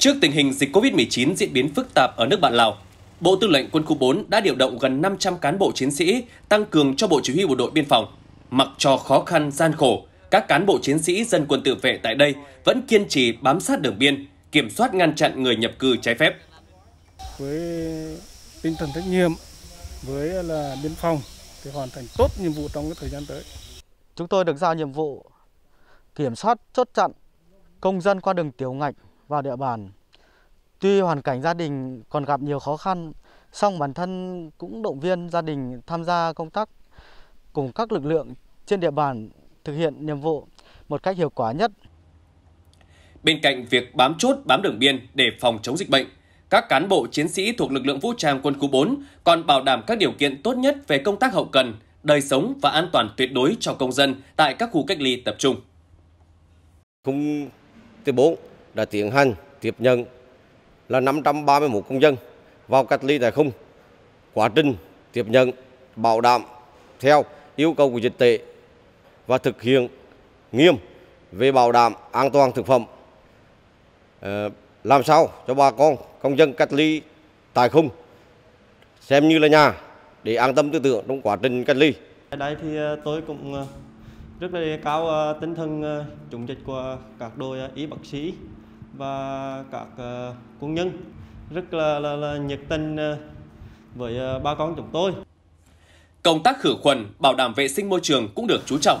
Trước tình hình dịch COVID-19 diễn biến phức tạp ở nước bạn Lào, Bộ Tư lệnh Quân khu 4 đã điều động gần 500 cán bộ chiến sĩ tăng cường cho Bộ Chỉ huy Bộ đội Biên phòng. Mặc cho khó khăn, gian khổ, các cán bộ chiến sĩ dân quân tự vệ tại đây vẫn kiên trì bám sát đường biên, kiểm soát ngăn chặn người nhập cư trái phép. Với tinh thần trách nhiệm, với là biên phòng thì hoàn thành tốt nhiệm vụ trong cái thời gian tới. Chúng tôi được giao nhiệm vụ kiểm soát chốt chặn công dân qua đường tiểu ngạch vào địa bàn. Tuy hoàn cảnh gia đình còn gặp nhiều khó khăn, song bản thân cũng động viên gia đình tham gia công tác cùng các lực lượng trên địa bàn thực hiện nhiệm vụ một cách hiệu quả nhất. Bên cạnh việc bám chốt, bám đường biên để phòng chống dịch bệnh, các cán bộ chiến sĩ thuộc lực lượng vũ trang quân khu 4 còn bảo đảm các điều kiện tốt nhất về công tác hậu cần, đời sống và an toàn tuyệt đối cho công dân tại các khu cách ly tập trung. Không từ 4 đã tiến hành tiếp nhận là 531 công dân vào cách ly tại khung. Quá trình tiếp nhận bảo đảm theo yêu cầu của dịch tễ và thực hiện nghiêm về bảo đảm an toàn thực phẩm. Ờ, làm sao cho bà con công dân cách ly tại khung xem như là nhà để an tâm tư tưởng trong quá trình cách ly. Ở đây thì ờ, tôi cũng ờ, rất là cao tinh thần chống dịch của các đội y bác sĩ và các công ờ, nhân rất là, là, là nhiệt tình ờ, với ờ, bà con chúng tôi. Công tác khử khuẩn, bảo đảm vệ sinh môi trường cũng được chú trọng.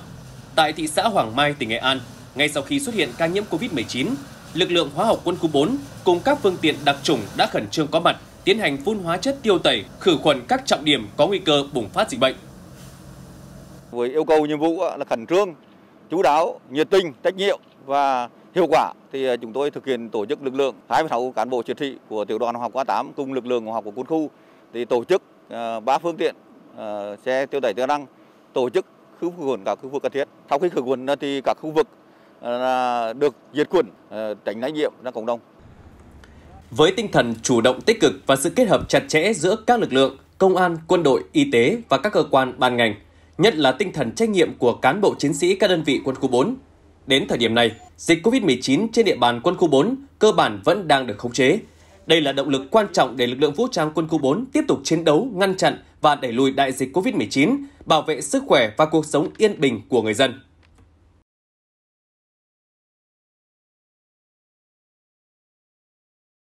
Tại thị xã Hoàng Mai, tỉnh Nghệ An, ngay sau khi xuất hiện ca nhiễm COVID-19, lực lượng hóa học quân khu 4 cùng các phương tiện đặc trùng đã khẩn trương có mặt tiến hành phun hóa chất tiêu tẩy, khử khuẩn các trọng điểm có nguy cơ bùng phát dịch bệnh. Với yêu cầu nhiệm vụ là khẩn trương, chú đáo, nhiệt tình, trách nhiệm và hiệu quả thì à, chúng tôi thực hiện tổ chức lực lượng 26 cán bộ chiến sĩ của tiểu đoàn học quá 8 cùng lực lượng học của quân khu thì tổ chức à, ba phương tiện à, xe tiêu tẩy tiêu năng tổ chức khử khuẩn các khu vực cần thiết. Sau khi khử khuẩn thì các khu vực được diệt khuẩn tránh lây nhiễm ra cộng đồng. Với tinh thần chủ động tích cực và sự kết hợp chặt chẽ giữa các lực lượng, công an, quân đội, y tế và các cơ quan ban ngành, nhất là tinh thần trách nhiệm của cán bộ chiến sĩ các đơn vị quân khu 4 đến thời điểm này, dịch COVID-19 trên địa bàn quân khu 4 cơ bản vẫn đang được khống chế. Đây là động lực quan trọng để lực lượng vũ trang quân khu 4 tiếp tục chiến đấu, ngăn chặn và đẩy lùi đại dịch COVID-19, bảo vệ sức khỏe và cuộc sống yên bình của người dân.